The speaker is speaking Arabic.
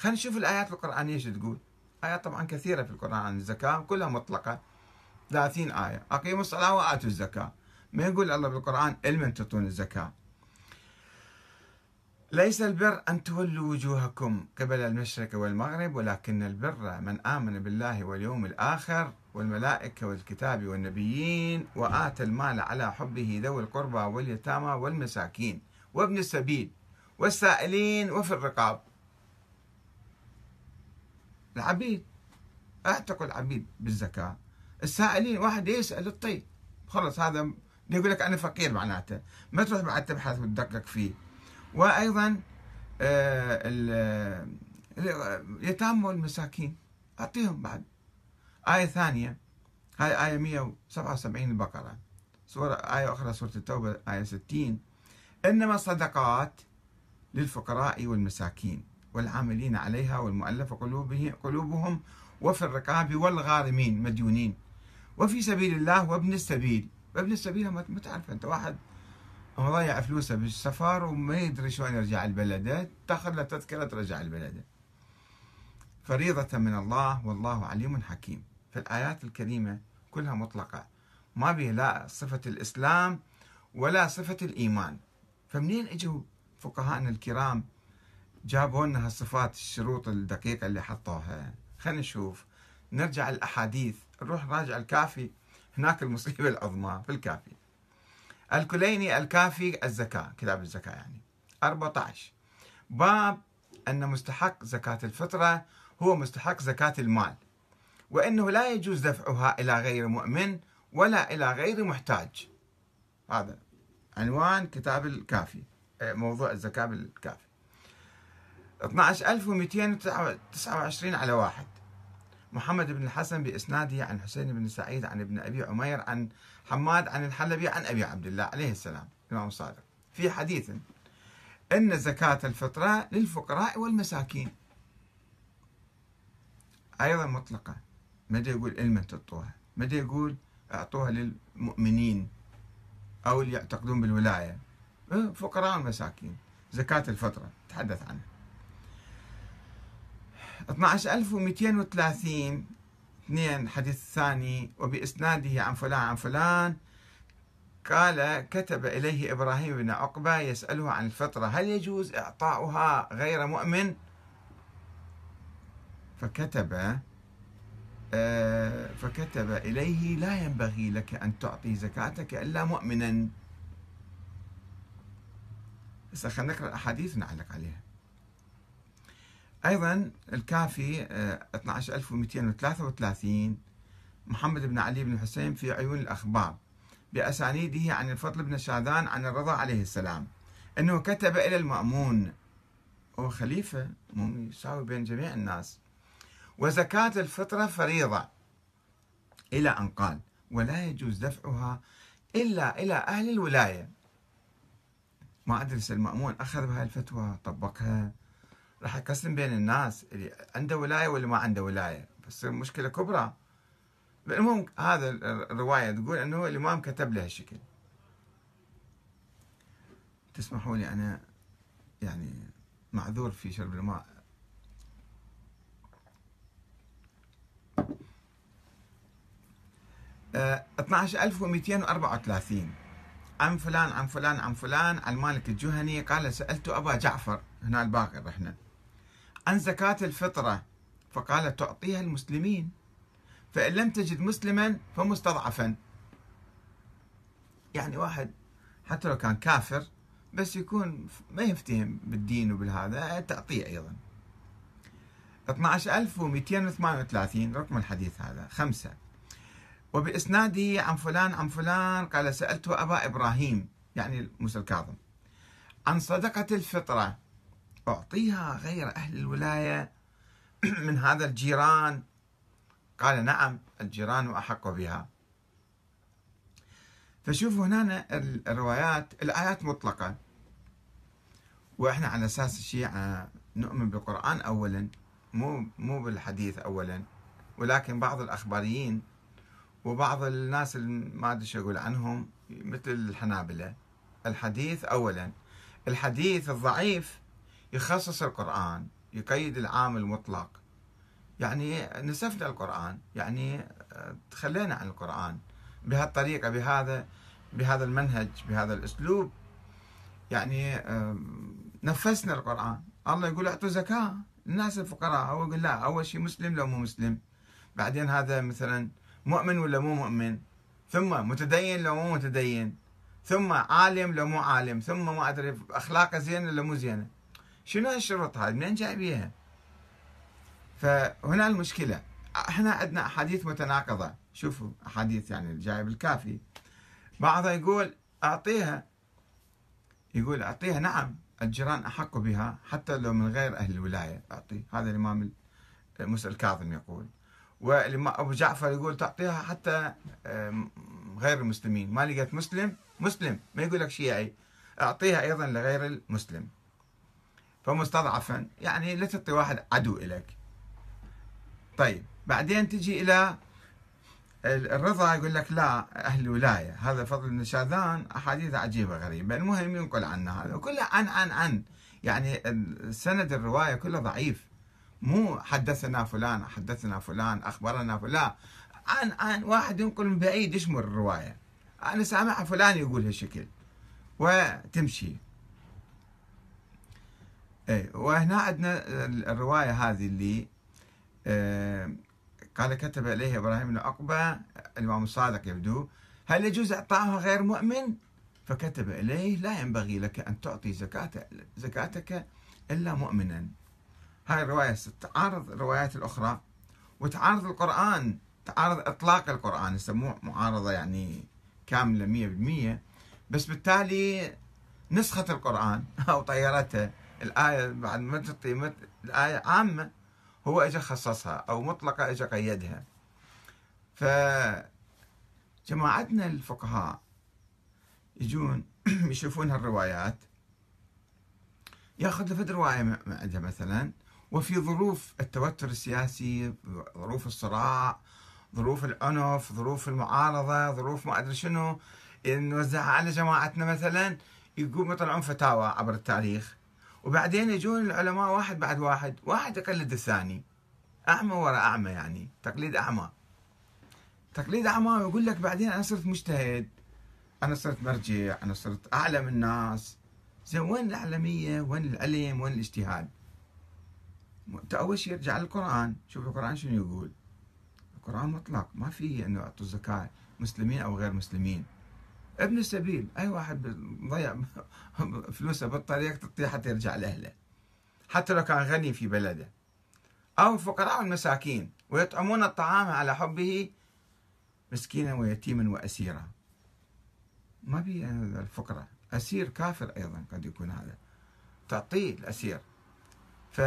خلينا نشوف الآيات القرآنية ايش تقول آيات طبعا كثيرة في القرآن عن الزكاة كلها مطلقة 30 آية أقيموا الصلاة وآتوا الزكاة ما يقول الله بالقرآن لمن تعطون الزكاة ليس البر أن تولوا وجوهكم قبل المشرق والمغرب ولكن البر من آمن بالله واليوم الآخر والملائكة والكتاب والنبيين وآتى المال على حبه ذوي القربى واليتامى والمساكين وابن السبيل والسائلين وفي الرقاب العبيد اعتقوا العبيد بالزكاه السائلين واحد يسال الطيب خلص هذا يقول لك انا فقير معناته ما تروح بعد تبحث وتدقق فيه وايضا آه، اليتامى آه، والمساكين اعطيهم بعد ايه ثانيه هاي ايه 177 البقره سورة آية أخرى سورة التوبة آية 60 إنما الصدقات للفقراء والمساكين والعاملين عليها والمؤلف قلوبهم وفي الرقاب والغارمين مديونين وفي سبيل الله وابن السبيل وابن السبيل ما تعرف انت واحد مضيع فلوسه بالسفر وما يدري شلون يرجع البلد تاخذ له تذكرة ترجع البلد فريضة من الله والله عليم حكيم فالآيات الكريمة كلها مطلقة ما بها لا صفة الإسلام ولا صفة الإيمان فمنين إجوا فقهائنا الكرام جابوا لنا هالصفات الشروط الدقيقة اللي حطوها خلينا نشوف نرجع الأحاديث نروح راجع الكافي هناك المصيبة العظمى في الكافي الكليني الكافي الزكاة كتاب الزكاة يعني 14 باب أن مستحق زكاة الفطرة هو مستحق زكاة المال وأنه لا يجوز دفعها إلى غير مؤمن ولا إلى غير محتاج هذا عنوان كتاب الكافي موضوع الزكاة بالكافي 12229 على واحد محمد بن الحسن بإسناده عن حسين بن سعيد عن ابن أبي عمير عن حماد عن الحلبي عن أبي عبد الله عليه السلام الإمام الصادق في حديث أن زكاة الفطرة للفقراء والمساكين أيضا مطلقة مدى يقول إلما تعطوها مدى يقول أعطوها للمؤمنين أو اللي يعتقدون بالولاية أه، فقراء ومساكين زكاة الفطرة تحدث عنها 12230 2 حديث ثاني وبإسناده عن فلان عن فلان قال كتب إليه إبراهيم بن عقبة يسأله عن الفطرة هل يجوز إعطاؤها غير مؤمن فكتب آه، فكتب إليه لا ينبغي لك أن تعطي زكاتك إلا مؤمنا هسه خلينا نقرأ الأحاديث نعلق عليها أيضا الكافي 12233 آه، محمد بن علي بن الحسين في عيون الأخبار بأسانيده عن الفضل بن شاذان عن الرضا عليه السلام أنه كتب إلى المأمون هو خليفة يساوي بين جميع الناس وزكاة الفطرة فريضة إلى أن قال ولا يجوز دفعها إلا إلى أهل الولاية ما أدري المأمون أخذ بهاي الفتوى طبقها راح يقسم بين الناس اللي عنده ولايه واللي ما عنده ولايه بتصير مشكله كبرى المهم هذا الروايه تقول انه الامام كتب له هالشكل تسمحوا لي انا يعني معذور في شرب الماء أه 12234 عن فلان عن فلان عن فلان عن مالك الجهني قال سألت أبا جعفر هنا الباقر رحنا عن زكاة الفطرة فقال تعطيها المسلمين فإن لم تجد مسلما فمستضعفا يعني واحد حتى لو كان كافر بس يكون ما يفتهم بالدين وبالهذا تعطيه أيضا 12238 رقم الحديث هذا خمسة وبإسناده عن فلان عن فلان قال سألت أبا إبراهيم يعني موسى الكاظم عن صدقة الفطرة أعطيها غير أهل الولاية من هذا الجيران قال نعم الجيران أحق بها فشوفوا هنا الروايات الآيات مطلقة وإحنا على أساس الشيعة آه، نؤمن بالقرآن أولا مو مو بالحديث أولا ولكن بعض الأخباريين وبعض الناس اللي ما ادري اقول عنهم مثل الحنابله الحديث اولا الحديث الضعيف يخصص القرآن يقيد العام المطلق يعني نسفنا القرآن يعني آه، تخلينا عن القرآن بهالطريقة بهذا بهذا المنهج بهذا الأسلوب يعني نفسنا القرآن الله يقول أعطوا زكاة الناس الفقراء هو يقول لا أول شيء مسلم لو مو مسلم بعدين هذا مثلا مؤمن ولا مو مؤمن ثم متدين لو مو متدين ثم عالم لو مو عالم ثم ما أدري أخلاقه زينة ولا مو زينة شنو هالشروط هاي منين جايبيها فهنا المشكلة احنا عندنا أحاديث متناقضة شوفوا أحاديث يعني الجايب الكافي بعضها يقول أعطيها يقول أعطيها نعم الجيران أحق بها حتى لو من غير أهل الولاية اعطي هذا الإمام موسى الكاظم يقول وابو جعفر يقول تعطيها حتى غير المسلمين ما لقيت مسلم مسلم ما يقول لك شيعي اعطيها ايضا لغير المسلم فمستضعفا يعني لا تعطي واحد عدو إلك طيب بعدين تجي إلى الرضا يقول لك لا أهل الولاية هذا فضل بن شاذان أحاديث عجيبة غريبة المهم ينقل عنا هذا كله عن عن عن يعني سند الرواية كله ضعيف مو حدثنا فلان حدثنا فلان أخبرنا فلان عن عن واحد ينقل من بعيد يشمر الرواية أنا سامعها فلان يقول هالشكل وتمشي اي وهنا عندنا الروايه هذه اللي إيه، قال كتب اليه ابراهيم بن عقبه الامام الصادق يبدو هل يجوز اعطائها غير مؤمن؟ فكتب اليه لا ينبغي لك ان تعطي زكاة زكاتك الا مؤمنا. هاي الروايه تعارض الروايات الاخرى وتعارض القران تعارض اطلاق القران يسموه معارضه يعني كامله 100% بس بالتالي نسخه القران او طيرته الآية بعد ما تقيمت الآية عامة هو اجى خصصها أو مطلقة اجى قيدها فجماعتنا الفقهاء يجون يشوفون هالروايات ياخذ فد روايه عنده مثلا وفي ظروف التوتر السياسي ظروف الصراع ظروف العنف ظروف المعارضه ظروف ما ادري شنو نوزعها على جماعتنا مثلا يقوم يطلعون فتاوى عبر التاريخ وبعدين يجون العلماء واحد بعد واحد واحد يقلد الثاني أعمى وراء أعمى يعني تقليد أعمى تقليد أعمى ويقول لك بعدين أنا صرت مجتهد أنا صرت مرجع أنا صرت أعلم الناس زين وين الأعلمية وين العلم وين الاجتهاد أنت أول شيء ارجع للقرآن شوف القرآن شنو يقول القرآن مطلق ما في أنه أعطوا الزكاة مسلمين أو غير مسلمين ابن السبيل اي واحد ضيع فلوسه بالطريق تطيح حتى يرجع لاهله حتى لو كان غني في بلده او الفقراء والمساكين ويطعمون الطعام على حبه مسكينا ويتيما واسيرا ما بي هذا الفقره اسير كافر ايضا قد يكون هذا تعطيه الاسير ف